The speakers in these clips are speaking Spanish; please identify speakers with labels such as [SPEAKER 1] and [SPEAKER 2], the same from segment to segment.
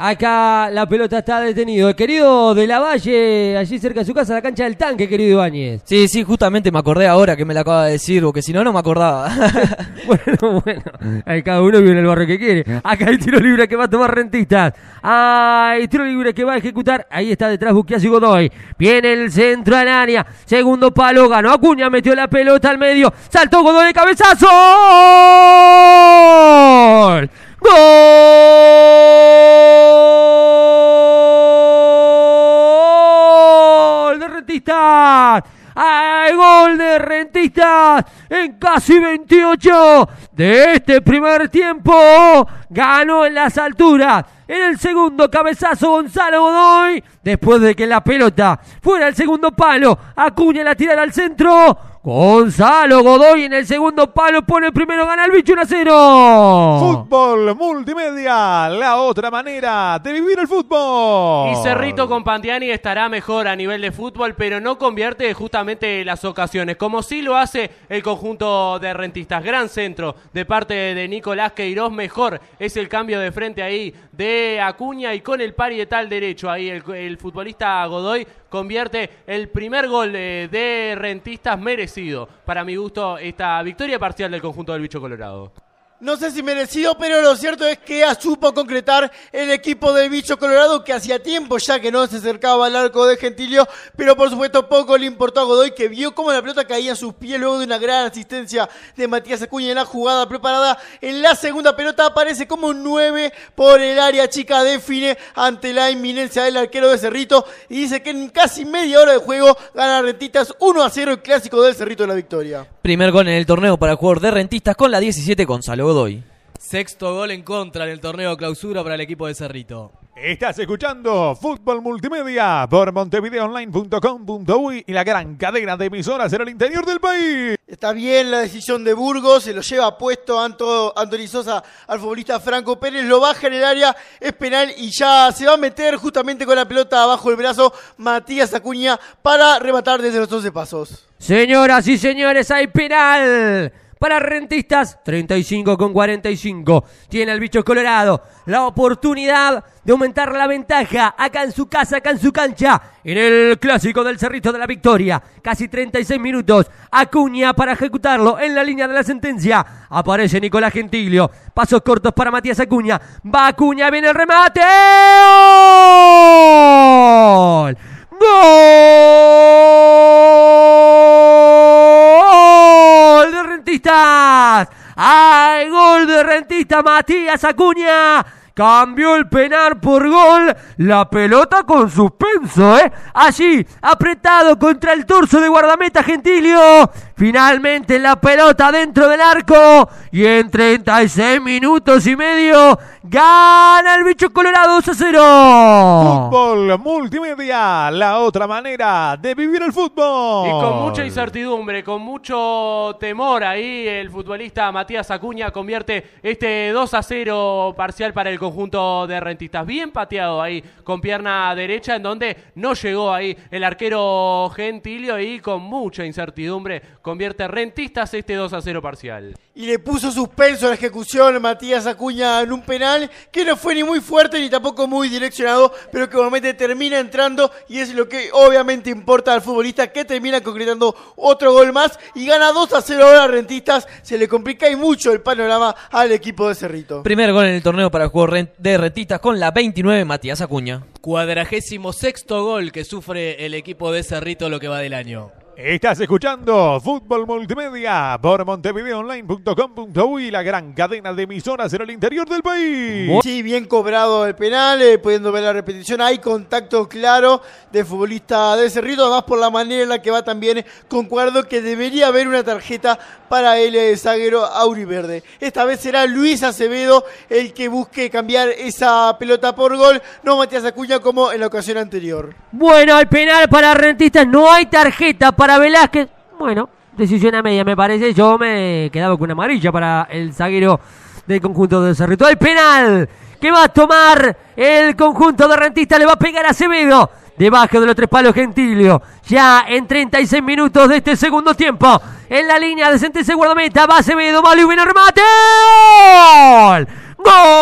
[SPEAKER 1] Acá la pelota está detenido. querido de la Valle, allí cerca de su casa, la cancha del tanque, querido Ibáñez. Sí, sí, justamente me acordé ahora que me la acaba de decir, porque si no, no me acordaba. bueno, bueno. Ahí cada uno vive en el barrio que quiere. Acá hay tiro libre que va a tomar rentistas. Hay tiro libre que va a ejecutar. Ahí está detrás Buquias y Godoy. Viene el centro al área. Segundo palo, ganó Acuña, metió la pelota al medio. Saltó Godoy de cabezazo. Al gol de Rentistas en casi 28 de este primer tiempo. Ganó en las alturas. En el segundo cabezazo Gonzalo Godoy. Después de que la pelota fuera el segundo palo. Acuña la tira al centro. Gonzalo Godoy en el segundo palo pone el primero, gana el bicho 1 0.
[SPEAKER 2] Fútbol multimedia, la otra manera de vivir el fútbol. Y Cerrito
[SPEAKER 3] con Pantiani estará mejor a nivel de fútbol, pero no convierte justamente las ocasiones, como sí lo hace el conjunto de rentistas. Gran centro de parte de Nicolás Queiroz, mejor es el cambio de frente ahí de Acuña y con el parietal derecho ahí el futbolista Godoy convierte el primer gol eh, de Rentistas merecido. Para mi gusto, esta victoria parcial del conjunto del bicho colorado.
[SPEAKER 4] No sé si merecido, pero lo cierto es que supo concretar el equipo del bicho colorado que hacía tiempo ya que no se acercaba al arco de Gentilio, pero por supuesto poco le importó a Godoy que vio cómo la pelota caía a sus pies luego de una gran asistencia de Matías Acuña en la jugada preparada. En la segunda pelota aparece como nueve por el área chica de ante la inminencia del arquero de Cerrito y dice que en casi media hora de juego gana Retitas 1 a 0 el clásico del Cerrito de la victoria.
[SPEAKER 1] Primer gol en el torneo para el jugador de Rentistas con la 17 Gonzalo Godoy.
[SPEAKER 4] Sexto gol en contra en el torneo clausura para el equipo de Cerrito.
[SPEAKER 2] Estás escuchando Fútbol Multimedia por montevideoonline.com.uy y
[SPEAKER 4] la gran cadena de emisoras en el interior del país. Está bien la decisión de Burgos, se lo lleva puesto Anto, Sosa al futbolista Franco Pérez, lo baja en el área, es penal y ya se va a meter justamente con la pelota abajo del brazo Matías Acuña para rematar desde los 12 pasos.
[SPEAKER 1] Señoras y señores, hay penal. Para Rentistas, 35 con 45. Tiene el bicho colorado la oportunidad de aumentar la ventaja acá en su casa, acá en su cancha, en el clásico del Cerrito de la Victoria. Casi 36 minutos. Acuña para ejecutarlo en la línea de la sentencia. Aparece Nicolás Gentilio. Pasos cortos para Matías Acuña. Va Acuña, viene el remate. de Rentista Matías Acuña. Cambió el penal por gol. La pelota con suspenso, ¿eh? Allí, apretado contra el torso de guardameta Gentilio. Finalmente la pelota dentro del arco. Y en 36 minutos y medio gana el bicho colorado 2
[SPEAKER 2] a 0. Fútbol multimedia, la otra manera de vivir el fútbol. Y con mucha
[SPEAKER 3] incertidumbre, con mucho temor ahí, el futbolista Matías Acuña convierte este 2 a 0 parcial para el conjunto de rentistas. Bien pateado ahí con pierna derecha, en donde no llegó ahí el arquero Gentilio y con mucha incertidumbre convierte a Rentistas este 2 a 0 parcial.
[SPEAKER 4] Y le puso suspenso la ejecución Matías Acuña en un penal que no fue ni muy fuerte ni tampoco muy direccionado, pero que obviamente termina entrando y es lo que obviamente importa al futbolista que termina concretando otro gol más y gana 2 a 0 ahora Rentistas. Se le complica y mucho el panorama al equipo de Cerrito.
[SPEAKER 1] Primer gol en el torneo para el juego de Rentistas con la 29 Matías Acuña.
[SPEAKER 3] Cuadragésimo sexto gol que sufre el equipo de Cerrito lo que va del año.
[SPEAKER 2] Estás escuchando Fútbol Multimedia por montevideoonline.com.uy,
[SPEAKER 4] la gran cadena de emisoras en el interior del país. Sí, bien cobrado el penal, eh, pudiendo ver la repetición. Hay contacto claro de futbolista de Cerrito, además por la manera en la que va también. Concuerdo que debería haber una tarjeta para el eh, zaguero Auriverde. Esta vez será Luis Acevedo el que busque cambiar esa pelota por gol, no Matías Acuña como en la ocasión anterior.
[SPEAKER 1] Bueno, el penal para Rentistas, no hay tarjeta para Velázquez. Bueno, decisión a media, me parece. Yo me quedaba con una amarilla para el zaguero del conjunto de Cerrito. Hay penal que va a tomar el conjunto de Rentista. Le va a pegar a Acevedo. Debajo de los tres palos Gentilio. Ya en 36 minutos de este segundo tiempo. En la línea de se Guardameta. Va Acevedo. Va Luis remate. ¡Gol!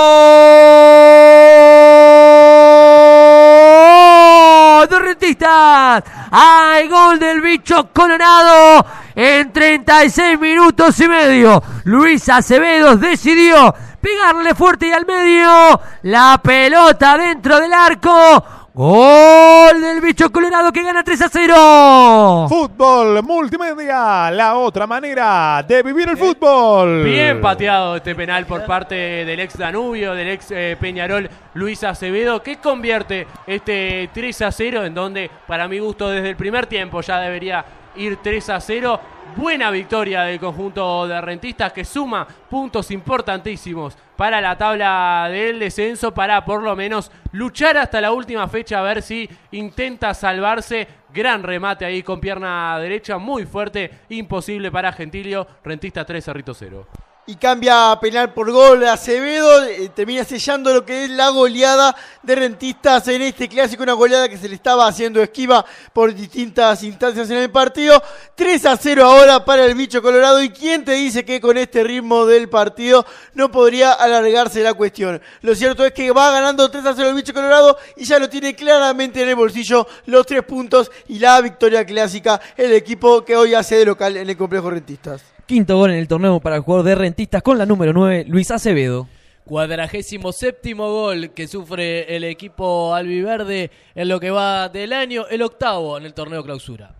[SPEAKER 1] ¡Ay, Hay gol del bicho coronado en 36 minutos y medio. Luis Acevedo decidió pegarle fuerte y al medio. La pelota dentro del arco. Gol del bicho colorado que gana 3 a 0.
[SPEAKER 2] Fútbol multimedia, la otra manera de vivir el eh, fútbol. Bien
[SPEAKER 3] pateado este penal por parte del ex Danubio, del ex eh, Peñarol Luis Acevedo, que convierte este 3 a 0 en donde para mi gusto desde el primer tiempo ya debería ir 3 a 0 Buena victoria del conjunto de rentistas que suma puntos importantísimos para la tabla del descenso, para por lo menos luchar hasta la última fecha a ver si intenta salvarse. Gran remate ahí con pierna derecha, muy fuerte, imposible para Gentilio, rentista 3, Cerrito 0
[SPEAKER 4] y cambia a penal por gol a Acevedo, eh, termina sellando lo que es la goleada de Rentistas en este clásico, una goleada que se le estaba haciendo esquiva por distintas instancias en el partido. 3 a 0 ahora para el bicho colorado y quién te dice que con este ritmo del partido no podría alargarse la cuestión. Lo cierto es que va ganando 3 a 0 el bicho colorado y ya lo tiene claramente en el bolsillo los tres puntos y la victoria clásica el equipo que hoy hace de local en el complejo Rentistas.
[SPEAKER 1] Quinto gol en el torneo para el jugador de Rentistas con la número 9, Luis Acevedo.
[SPEAKER 3] Cuadragésimo séptimo gol que sufre el equipo albiverde en lo que va del año, el octavo en el torneo clausura.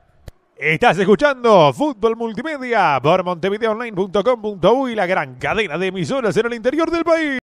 [SPEAKER 2] Estás escuchando Fútbol Multimedia por montevideoonline.com.uy, la gran
[SPEAKER 1] cadena de emisoras en el interior del país.